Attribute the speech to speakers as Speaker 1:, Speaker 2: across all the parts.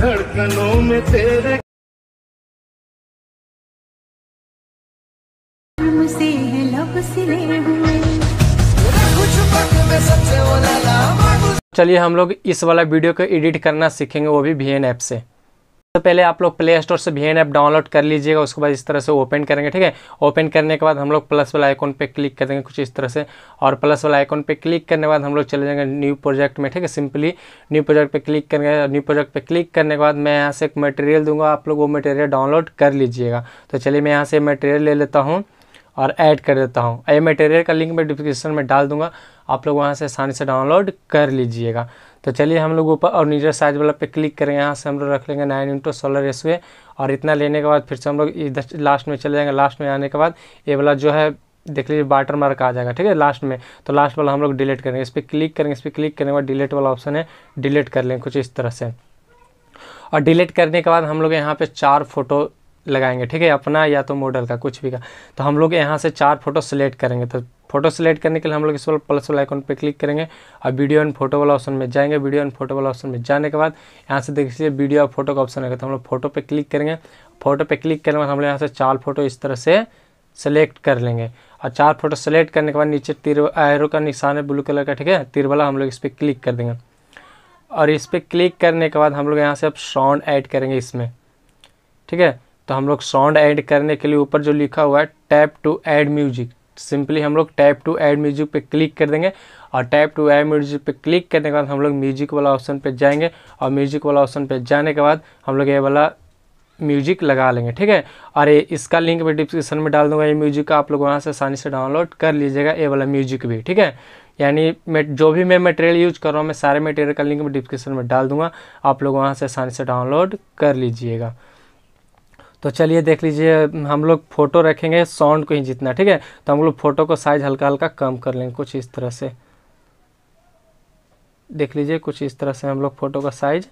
Speaker 1: धड़कनों में तेरे चलिए हम लोग इस वाला वीडियो को एडिट करना सीखेंगे वो भी वी एन ऐप से सबसे तो पहले आप लोग प्ले स्टोर से भी एन ऐप डाउनलोड कर लीजिएगा उसके बाद इस तरह से ओपन करेंगे ठीक है ओपन करने के बाद हम लोग प्लस वाला आइकॉन पे क्लिक कर देंगे कुछ इस तरह से और प्लस वाला आइकॉन पे क्लिक करने के बाद हम लोग चले जाएंगे न्यू प्रोजेक्ट में ठीक है सिंपली न्यू प्रोजेक्ट पे क्लिक करेंगे न्यू प्रोजेक्ट पे क्लिक करने के बाद मैं यहाँ से एक मटेरियल दूंगा आप लोग वो मटेरियल डाउनलोड कर लीजिएगा तो चलिए मैं यहाँ से मटेरियल ले लेता हूँ और ऐड कर देता हूँ ए मटेरियल का लिंक मैं डिस्क्रिप्शन में डाल दूंगा आप लोग वहाँ से आसानी से डाउनलोड कर लीजिएगा तो चलिए हम लोग ऊपर और नीचे साइज वाला पे क्लिक करेंगे यहाँ से हम लोग रख लेंगे नाइन इंटू सोलर एस और इतना लेने के बाद फिर से हम लोग लास्ट में चले जाएंगे लास्ट में आने के बाद ये वाला जो है देख लीजिए वाटर मार्क आ जाएगा ठीक है लास्ट में तो लास्ट वाला हम लोग डिलीट करेंगे इस पर क्लिक करेंगे इस पर क्लिक करने के बाद डिलीट वाला ऑप्शन है डिलीट कर लेंगे कुछ इस तरह से और डिलीट करने के बाद हम लोग यहाँ पे चार फोटो लगाएंगे ठीक है अपना या तो मॉडल का कुछ भी का तो हम लोग यहाँ से चार फोटो सेलेक्ट करेंगे तो फोटो सेलेक्ट करने के लिए हम लोग इस वाले प्लस वाले आइकॉन पर क्लिक करेंगे और वीडियो एंड फोटो वाला ऑप्शन में जाएंगे वीडियो एंड फोटो वाला ऑप्शन में जाने के बाद यहाँ से देखिए वीडियो और फोटो का ऑप्शन आएगा तो हम लोग फोटो पर क्लिक करेंगे फोटो पर क्लिक करने के बाद हम लोग यहाँ से चार फोटो इस तरह से सेलेक्ट कर लेंगे और चार फोटो सेलेक्ट करने के बाद नीचे तिर एरो का निशान है ब्लू कलर का ठीक है तिर वाला हम लोग इस पर क्लिक कर देंगे और इस पर क्लिक करने के बाद हम लोग यहाँ से अब साउंड ऐड करेंगे इसमें ठीक है तो हम लोग साउंड ऐड करने के लिए ऊपर जो लिखा हुआ है tap to add music simply हम लोग टैप टू ऐड म्यूजिक पे क्लिक कर देंगे और टैप टू ऐड म्यूजिक पे क्लिक करने के बाद हम लोग म्यूजिक वाला ऑप्शन पे जाएंगे और म्यूजिक वाला ऑप्शन पे जाने के बाद हम लोग ये वाला म्यूजिक लगा लेंगे ठीक है और ये इसका लिंक मैं डिस्क्रिप्शन में डाल दूंगा ये म्यूजिक का आप लोग वहाँ से आसानी से डाउनलोड कर लीजिएगा ये वाला म्यूजिक भी ठीक है यानी मैं जो भी मैं मटेरियल यूज कर रहा हूँ मैं सारे मटेरियल का लिंक मैं डिस्क्रिप्शन में डाल दूंगा आप लोग वहाँ से आसानी से डाउनलोड कर लीजिएगा तो चलिए देख लीजिए हम लोग फ़ोटो रखेंगे साउंड को ही जितना ठीक है तो हम लोग फ़ोटो को साइज़ हल्का हल्का कम कर लेंगे कुछ इस तरह से देख लीजिए कुछ इस तरह से हम लोग फ़ोटो का साइज़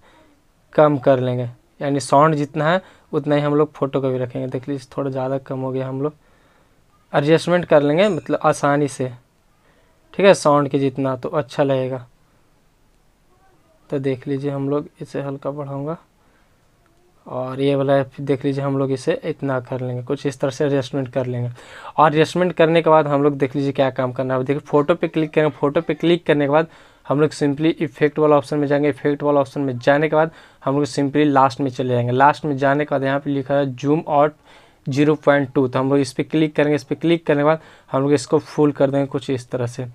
Speaker 1: कम कर लेंगे यानी साउंड जितना है उतना ही हम लोग फ़ोटो का भी रखेंगे देख लीजिए थोड़ा ज़्यादा कम हो गया हम लोग एडजस्टमेंट कर लेंगे मतलब आसानी से ठीक है साउंड के जितना तो अच्छा लगेगा तो देख लीजिए हम लोग इसे हल्का बढ़ाऊँगा और ये वाला देख लीजिए हम लोग इसे इतना कर लेंगे कुछ इस तरह से एडजस्टमेंट कर लेंगे और एडजस्टमेंट करने के बाद हम लोग देख लीजिए क्या काम करना है देखिए फोटो पे क्लिक करेंगे फोटो पे क्लिक करने के बाद हम लोग सिंपली इफेक्ट वाला ऑप्शन में जाएंगे इफेक्ट वाला ऑप्शन में जाने के बाद हम लोग सिंपली लास्ट में चले जाएंगे लास्ट में जाने के बाद यहाँ पर लिखा है zoom out zero point two तो हम लोग इस पर क्लिक करेंगे इस पर क्लिक करने के बाद हम लोग इसको फुल कर देंगे कुछ इस तरह से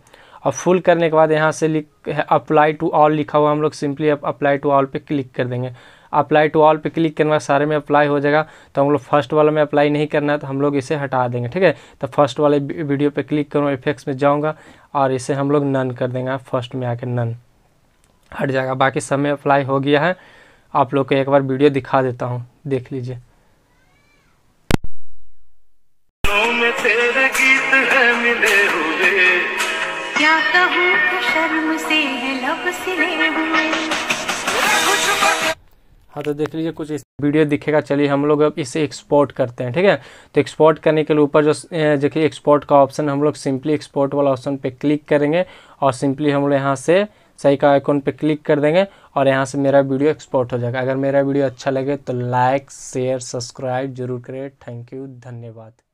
Speaker 1: और फुल करने के बाद यहाँ से लिख अप्लाई टू ऑल लिखा हुआ हम लोग सिंपली अप्लाई टू ऑल पे क्लिक कर देंगे अप्लाई टू ऑल पे क्लिक करने वाला सारे में अप्लाई हो जाएगा तो हम लोग फर्स्ट वाला में अप्लाई नहीं करना है तो हम लोग इसे हटा देंगे ठीक है तो फर्स्ट वाले वीडियो पे क्लिक करूँ इफेक्ट्स में जाऊँगा और इसे हम लोग नन कर देंगे फर्स्ट में आकर नन हट जाएगा बाकी सब में अप्लाई हो गया है आप लोग को एक बार वीडियो दिखा देता हूँ देख लीजिए तो शर्म से लब सिले हुए हाँ तो देख लीजिए कुछ इस वीडियो दिखेगा चलिए हम लोग अब इसे एक्सपोर्ट करते हैं ठीक है तो एक्सपोर्ट करने के लिए ऊपर जो देखिए एक्सपोर्ट का ऑप्शन हम लोग सिंपली एक्सपोर्ट वाला ऑप्शन पे क्लिक करेंगे और सिंपली हम लोग यहाँ से सही का आइकॉन पे क्लिक कर देंगे और यहाँ से मेरा वीडियो एक्सपोर्ट हो जाएगा अगर मेरा वीडियो अच्छा लगे तो लाइक शेयर सब्सक्राइब जरूर करें थैंक यू धन्यवाद